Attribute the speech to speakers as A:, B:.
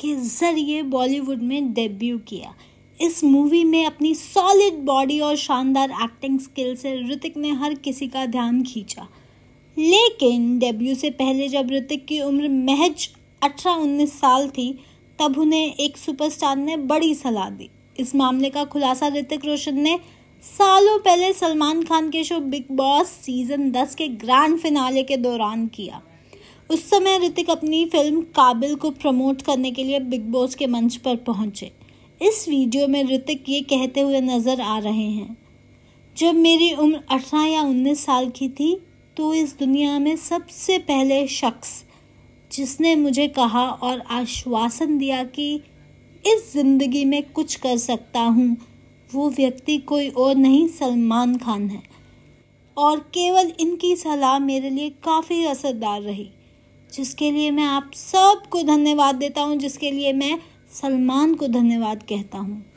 A: के ज़रिए बॉलीवुड में डेब्यू किया इस मूवी में अपनी सॉलिड बॉडी और शानदार एक्टिंग स्किल से ऋतिक ने हर किसी का ध्यान खींचा लेकिन डेब्यू से पहले जब ऋतिक की उम्र महज अठारह उन्नीस साल थी तब उन्हें एक सुपरस्टार ने बड़ी सलाह दी इस मामले का खुलासा ऋतिक रोशन ने सालों पहले सलमान खान के शो बिग बॉस सीजन 10 के ग्रैंड फिनाले के दौरान किया उस समय ऋतिक अपनी फिल्म काबिल को प्रमोट करने के लिए बिग बॉस के मंच पर पहुंचे इस वीडियो में ऋतिक ये कहते हुए नज़र आ रहे हैं जब मेरी उम्र अठारह या उन्नीस साल की थी तो इस दुनिया में सबसे पहले शख्स जिसने मुझे कहा और आश्वासन दिया कि इस ज़िंदगी में कुछ कर सकता हूँ वो व्यक्ति कोई और नहीं सलमान खान है और केवल इनकी सलाह मेरे लिए काफ़ी असरदार रही जिसके लिए मैं आप सबको धन्यवाद देता हूँ जिसके लिए मैं सलमान को धन्यवाद कहता हूँ